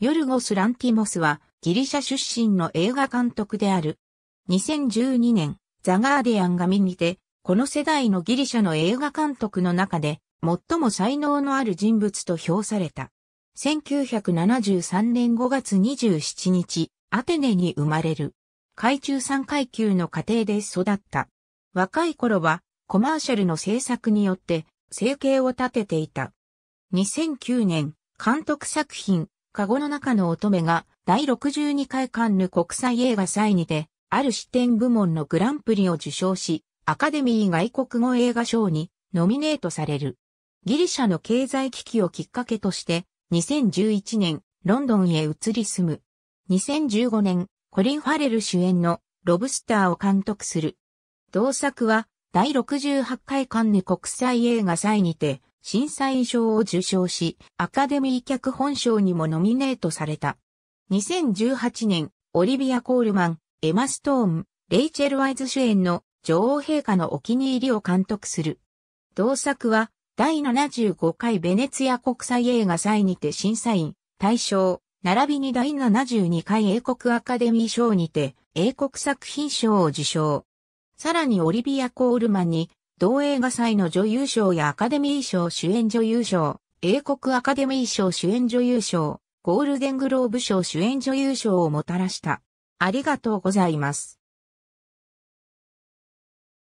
ヨルゴス・ランティモスはギリシャ出身の映画監督である。2012年、ザ・ガーディアンが見にて、この世代のギリシャの映画監督の中で、最も才能のある人物と評された。1973年5月27日、アテネに生まれる。海中3階級の家庭で育った。若い頃は、コマーシャルの制作によって、生計を立てていた。2009年、監督作品、カゴの中の乙女が第62回カンヌ国際映画祭にて、ある視点部門のグランプリを受賞し、アカデミー外国語映画賞にノミネートされる。ギリシャの経済危機をきっかけとして、2011年、ロンドンへ移り住む。2015年、コリン・ファレル主演のロブスターを監督する。同作は、第68回カンヌ国際映画祭にて、審査員賞を受賞し、アカデミー脚本賞にもノミネートされた。2018年、オリビア・コールマン、エマ・ストーン、レイチェル・ワイズ主演の女王陛下のお気に入りを監督する。同作は、第75回ベネツィア国際映画祭にて審査員、大賞、並びに第72回英国アカデミー賞にて、英国作品賞を受賞。さらにオリビア・コールマンに同映画祭の女優賞やアカデミー賞主演女優賞、英国アカデミー賞主演女優賞、ゴールデングローブ賞主演女優賞をもたらした。ありがとうございます。